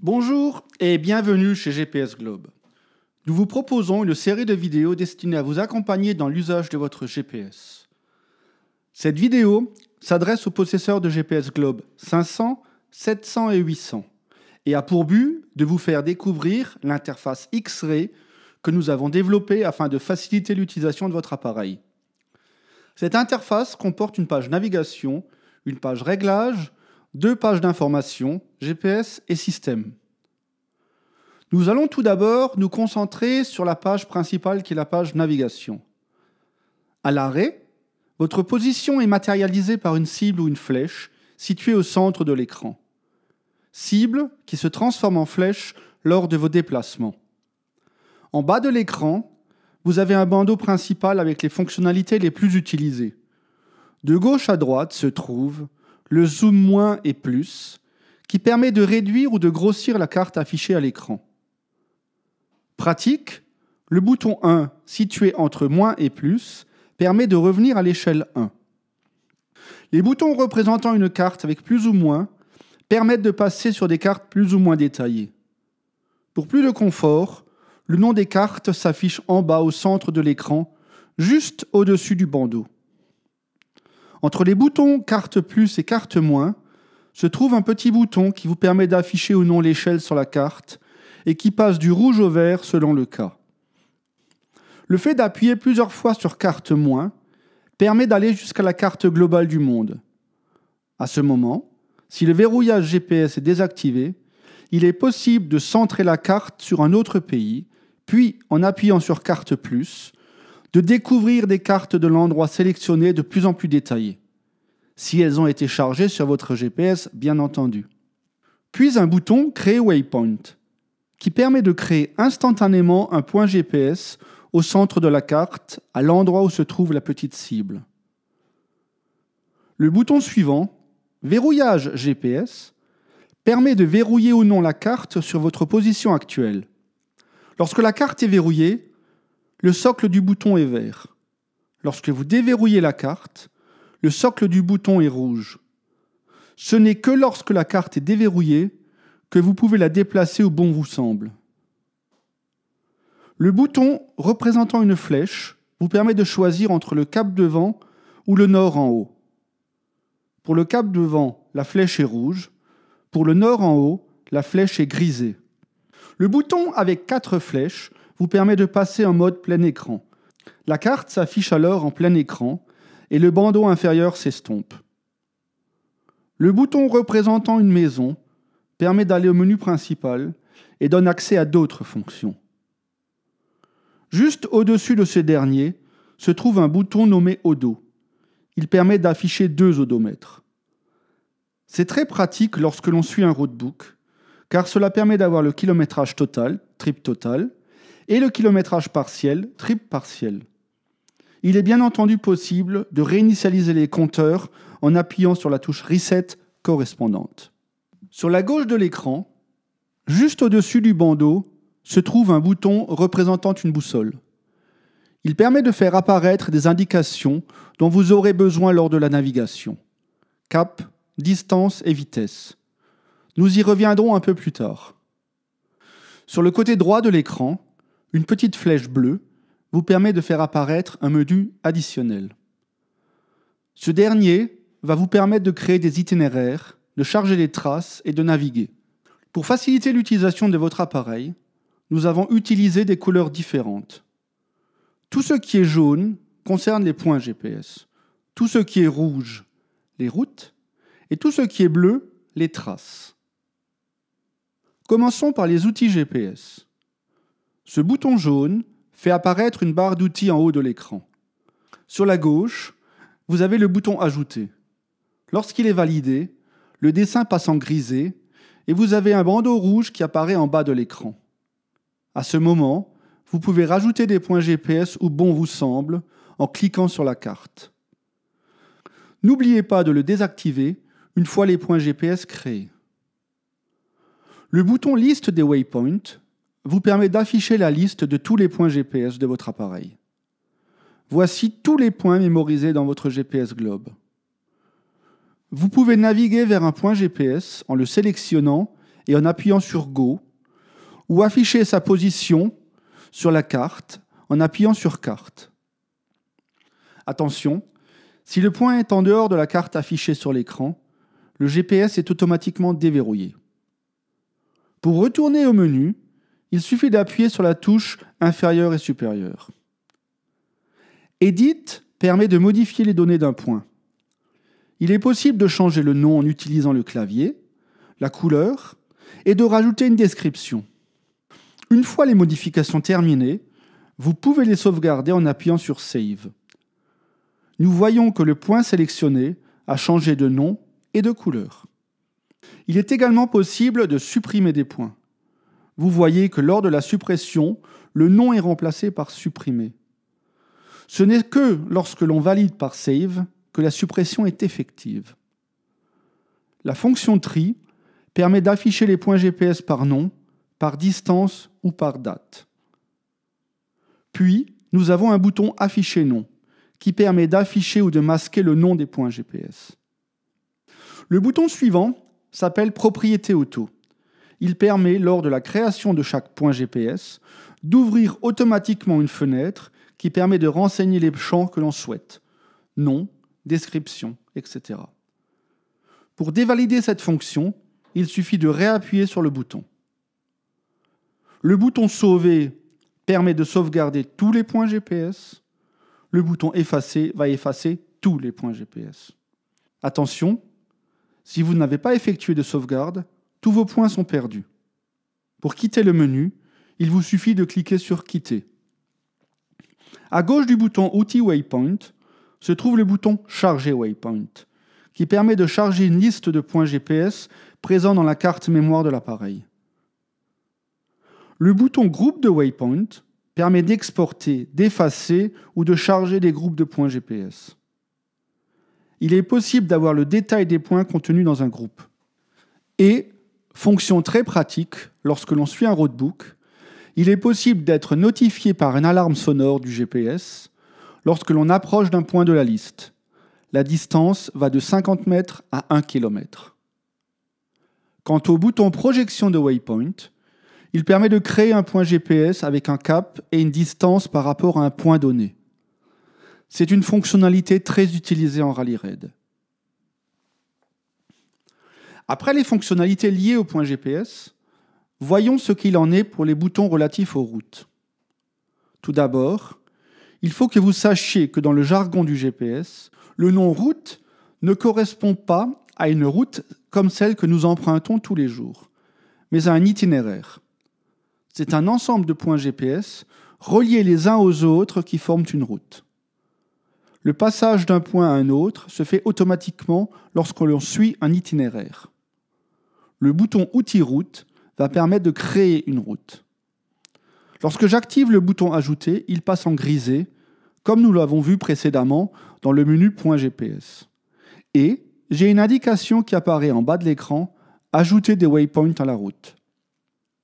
Bonjour et bienvenue chez GPS Globe. Nous vous proposons une série de vidéos destinées à vous accompagner dans l'usage de votre GPS. Cette vidéo s'adresse aux possesseurs de GPS Globe 500, 700 et 800 et a pour but de vous faire découvrir l'interface X-Ray que nous avons développée afin de faciliter l'utilisation de votre appareil. Cette interface comporte une page navigation, une page réglage, deux pages d'information, GPS et système. Nous allons tout d'abord nous concentrer sur la page principale qui est la page navigation. À l'arrêt, votre position est matérialisée par une cible ou une flèche située au centre de l'écran. Cible qui se transforme en flèche lors de vos déplacements. En bas de l'écran, vous avez un bandeau principal avec les fonctionnalités les plus utilisées. De gauche à droite se trouve le zoom moins et plus, qui permet de réduire ou de grossir la carte affichée à l'écran. Pratique, le bouton 1, situé entre moins et plus, permet de revenir à l'échelle 1. Les boutons représentant une carte avec plus ou moins permettent de passer sur des cartes plus ou moins détaillées. Pour plus de confort, le nom des cartes s'affiche en bas au centre de l'écran, juste au-dessus du bandeau. Entre les boutons carte plus et carte moins, se trouve un petit bouton qui vous permet d'afficher ou non l'échelle sur la carte et qui passe du rouge au vert selon le cas. Le fait d'appuyer plusieurs fois sur carte moins permet d'aller jusqu'à la carte globale du monde. À ce moment, si le verrouillage GPS est désactivé, il est possible de centrer la carte sur un autre pays, puis en appuyant sur carte plus, de découvrir des cartes de l'endroit sélectionné de plus en plus détaillées, si elles ont été chargées sur votre GPS bien entendu. Puis un bouton Créer Waypoint, qui permet de créer instantanément un point GPS au centre de la carte, à l'endroit où se trouve la petite cible. Le bouton suivant, Verrouillage GPS, permet de verrouiller ou non la carte sur votre position actuelle. Lorsque la carte est verrouillée, le socle du bouton est vert. Lorsque vous déverrouillez la carte, le socle du bouton est rouge. Ce n'est que lorsque la carte est déverrouillée que vous pouvez la déplacer où bon vous semble. Le bouton représentant une flèche vous permet de choisir entre le cap devant ou le nord en haut. Pour le cap devant, la flèche est rouge. Pour le nord en haut, la flèche est grisée. Le bouton avec quatre flèches vous permet de passer en mode plein écran. La carte s'affiche alors en plein écran et le bandeau inférieur s'estompe. Le bouton représentant une maison permet d'aller au menu principal et donne accès à d'autres fonctions. Juste au-dessus de ce dernier se trouve un bouton nommé Odo. Il permet d'afficher deux odomètres. C'est très pratique lorsque l'on suit un roadbook, car cela permet d'avoir le kilométrage total, trip total, et le kilométrage partiel, trip partiel. Il est bien entendu possible de réinitialiser les compteurs en appuyant sur la touche Reset correspondante. Sur la gauche de l'écran, juste au-dessus du bandeau, se trouve un bouton représentant une boussole. Il permet de faire apparaître des indications dont vous aurez besoin lors de la navigation. Cap, distance et vitesse. Nous y reviendrons un peu plus tard. Sur le côté droit de l'écran, une petite flèche bleue vous permet de faire apparaître un menu additionnel. Ce dernier va vous permettre de créer des itinéraires, de charger des traces et de naviguer. Pour faciliter l'utilisation de votre appareil, nous avons utilisé des couleurs différentes. Tout ce qui est jaune concerne les points GPS, tout ce qui est rouge, les routes, et tout ce qui est bleu, les traces. Commençons par les outils GPS. Ce bouton jaune fait apparaître une barre d'outils en haut de l'écran. Sur la gauche, vous avez le bouton Ajouter. Lorsqu'il est validé, le dessin passe en grisé et vous avez un bandeau rouge qui apparaît en bas de l'écran. À ce moment, vous pouvez rajouter des points GPS où bon vous semble en cliquant sur la carte. N'oubliez pas de le désactiver une fois les points GPS créés. Le bouton Liste des waypoints vous permet d'afficher la liste de tous les points GPS de votre appareil. Voici tous les points mémorisés dans votre GPS Globe. Vous pouvez naviguer vers un point GPS en le sélectionnant et en appuyant sur Go, ou afficher sa position sur la carte en appuyant sur Carte. Attention, si le point est en dehors de la carte affichée sur l'écran, le GPS est automatiquement déverrouillé. Pour retourner au menu, il suffit d'appuyer sur la touche inférieure et supérieure. Edit permet de modifier les données d'un point. Il est possible de changer le nom en utilisant le clavier, la couleur, et de rajouter une description. Une fois les modifications terminées, vous pouvez les sauvegarder en appuyant sur Save. Nous voyons que le point sélectionné a changé de nom et de couleur. Il est également possible de supprimer des points vous voyez que lors de la suppression, le nom est remplacé par supprimer. Ce n'est que lorsque l'on valide par save que la suppression est effective. La fonction tri permet d'afficher les points GPS par nom, par distance ou par date. Puis, nous avons un bouton Afficher nom qui permet d'afficher ou de masquer le nom des points GPS. Le bouton suivant s'appelle Propriété auto il permet, lors de la création de chaque point GPS, d'ouvrir automatiquement une fenêtre qui permet de renseigner les champs que l'on souhaite, nom, description, etc. Pour dévalider cette fonction, il suffit de réappuyer sur le bouton. Le bouton Sauver permet de sauvegarder tous les points GPS. Le bouton Effacer va effacer tous les points GPS. Attention, si vous n'avez pas effectué de sauvegarde, tous vos points sont perdus. Pour quitter le menu, il vous suffit de cliquer sur Quitter. À gauche du bouton Outils Waypoint se trouve le bouton Charger Waypoint, qui permet de charger une liste de points GPS présents dans la carte mémoire de l'appareil. Le bouton Groupe de Waypoint permet d'exporter, d'effacer ou de charger des groupes de points GPS. Il est possible d'avoir le détail des points contenus dans un groupe. Et Fonction très pratique lorsque l'on suit un roadbook, il est possible d'être notifié par une alarme sonore du GPS lorsque l'on approche d'un point de la liste. La distance va de 50 mètres à 1 km. Quant au bouton projection de waypoint, il permet de créer un point GPS avec un cap et une distance par rapport à un point donné. C'est une fonctionnalité très utilisée en rallye raid. Après les fonctionnalités liées au point GPS, voyons ce qu'il en est pour les boutons relatifs aux routes. Tout d'abord, il faut que vous sachiez que dans le jargon du GPS, le nom route ne correspond pas à une route comme celle que nous empruntons tous les jours, mais à un itinéraire. C'est un ensemble de points GPS reliés les uns aux autres qui forment une route. Le passage d'un point à un autre se fait automatiquement lorsqu'on suit un itinéraire le bouton Outil route va permettre de créer une route. Lorsque j'active le bouton Ajouter, il passe en grisé, comme nous l'avons vu précédemment dans le menu Point .gps. Et j'ai une indication qui apparaît en bas de l'écran, Ajouter des waypoints à la route.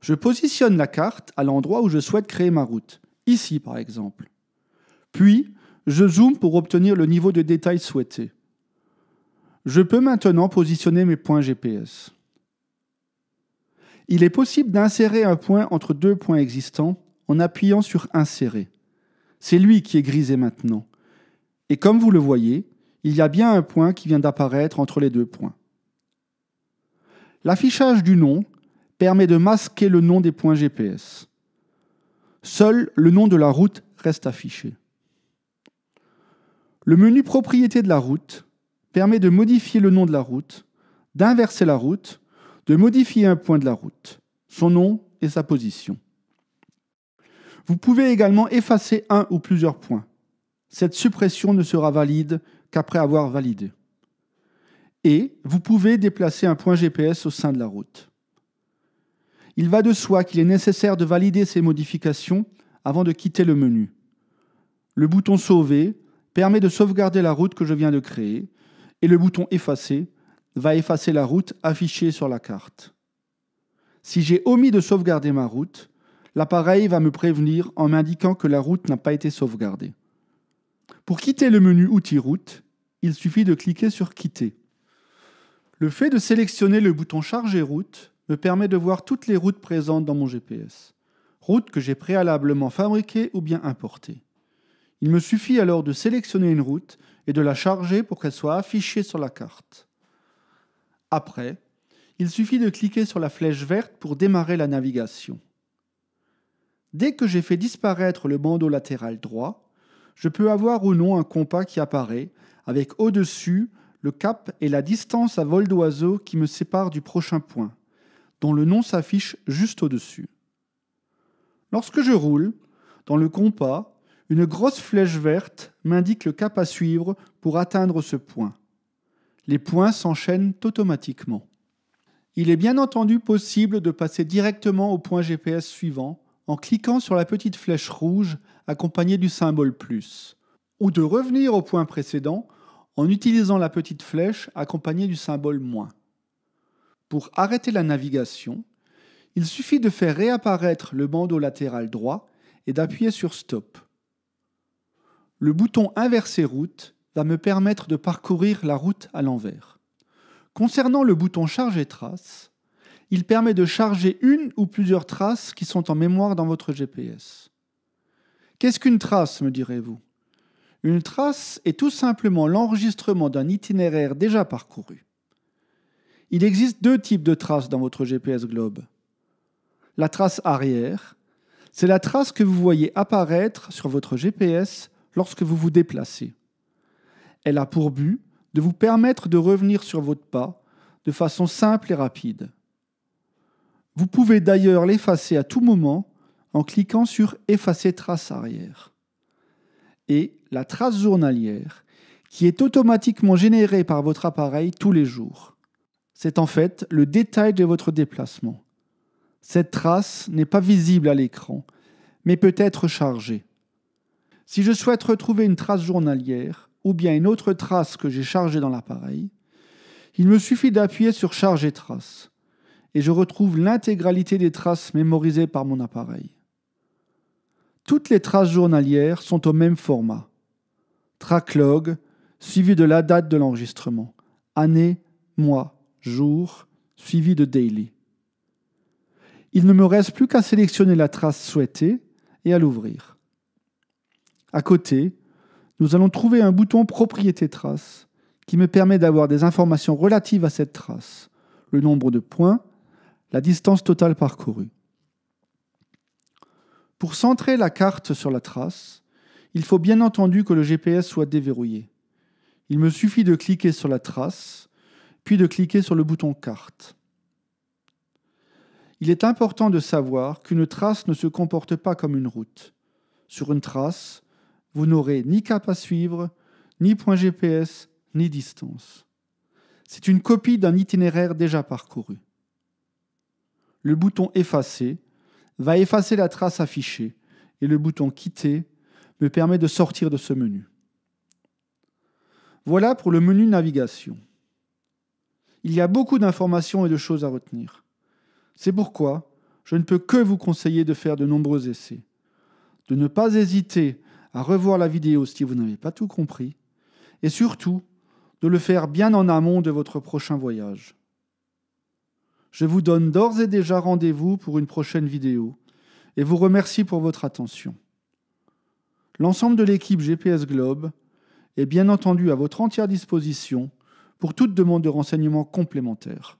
Je positionne la carte à l'endroit où je souhaite créer ma route, ici par exemple. Puis, je zoome pour obtenir le niveau de détail souhaité. Je peux maintenant positionner mes points GPS. Il est possible d'insérer un point entre deux points existants en appuyant sur Insérer. C'est lui qui est grisé maintenant. Et comme vous le voyez, il y a bien un point qui vient d'apparaître entre les deux points. L'affichage du nom permet de masquer le nom des points GPS. Seul le nom de la route reste affiché. Le menu Propriétés de la route permet de modifier le nom de la route, d'inverser la route de modifier un point de la route, son nom et sa position. Vous pouvez également effacer un ou plusieurs points. Cette suppression ne sera valide qu'après avoir validé. Et vous pouvez déplacer un point GPS au sein de la route. Il va de soi qu'il est nécessaire de valider ces modifications avant de quitter le menu. Le bouton Sauver permet de sauvegarder la route que je viens de créer et le bouton Effacer va effacer la route affichée sur la carte. Si j'ai omis de sauvegarder ma route, l'appareil va me prévenir en m'indiquant que la route n'a pas été sauvegardée. Pour quitter le menu Outils route, il suffit de cliquer sur Quitter. Le fait de sélectionner le bouton Charger route me permet de voir toutes les routes présentes dans mon GPS, routes que j'ai préalablement fabriquées ou bien importées. Il me suffit alors de sélectionner une route et de la charger pour qu'elle soit affichée sur la carte. Après, il suffit de cliquer sur la flèche verte pour démarrer la navigation. Dès que j'ai fait disparaître le bandeau latéral droit, je peux avoir ou non un compas qui apparaît, avec au-dessus le cap et la distance à vol d'oiseau qui me sépare du prochain point, dont le nom s'affiche juste au-dessus. Lorsque je roule, dans le compas, une grosse flèche verte m'indique le cap à suivre pour atteindre ce point les points s'enchaînent automatiquement. Il est bien entendu possible de passer directement au point GPS suivant en cliquant sur la petite flèche rouge accompagnée du symbole plus, ou de revenir au point précédent en utilisant la petite flèche accompagnée du symbole moins. Pour arrêter la navigation, il suffit de faire réapparaître le bandeau latéral droit et d'appuyer sur Stop. Le bouton Inverser route va me permettre de parcourir la route à l'envers. Concernant le bouton Charge et traces, il permet de charger une ou plusieurs traces qui sont en mémoire dans votre GPS. Qu'est-ce qu'une trace, me direz-vous Une trace est tout simplement l'enregistrement d'un itinéraire déjà parcouru. Il existe deux types de traces dans votre GPS Globe. La trace arrière, c'est la trace que vous voyez apparaître sur votre GPS lorsque vous vous déplacez. Elle a pour but de vous permettre de revenir sur votre pas de façon simple et rapide. Vous pouvez d'ailleurs l'effacer à tout moment en cliquant sur Effacer trace arrière. Et la trace journalière, qui est automatiquement générée par votre appareil tous les jours. C'est en fait le détail de votre déplacement. Cette trace n'est pas visible à l'écran, mais peut être chargée. Si je souhaite retrouver une trace journalière, ou bien une autre trace que j'ai chargée dans l'appareil, il me suffit d'appuyer sur Charger trace et je retrouve l'intégralité des traces mémorisées par mon appareil. Toutes les traces journalières sont au même format. Tracklog, suivi de la date de l'enregistrement, année, mois, jour, suivi de daily. Il ne me reste plus qu'à sélectionner la trace souhaitée et à l'ouvrir. À côté, nous allons trouver un bouton propriété trace qui me permet d'avoir des informations relatives à cette trace, le nombre de points, la distance totale parcourue. Pour centrer la carte sur la trace, il faut bien entendu que le GPS soit déverrouillé. Il me suffit de cliquer sur la trace, puis de cliquer sur le bouton carte. Il est important de savoir qu'une trace ne se comporte pas comme une route. Sur une trace, vous n'aurez ni cap à suivre, ni point GPS, ni distance. C'est une copie d'un itinéraire déjà parcouru. Le bouton Effacer va effacer la trace affichée et le bouton Quitter me permet de sortir de ce menu. Voilà pour le menu navigation. Il y a beaucoup d'informations et de choses à retenir. C'est pourquoi je ne peux que vous conseiller de faire de nombreux essais, de ne pas hésiter à revoir la vidéo si vous n'avez pas tout compris, et surtout de le faire bien en amont de votre prochain voyage. Je vous donne d'ores et déjà rendez-vous pour une prochaine vidéo et vous remercie pour votre attention. L'ensemble de l'équipe GPS Globe est bien entendu à votre entière disposition pour toute demande de renseignements complémentaires.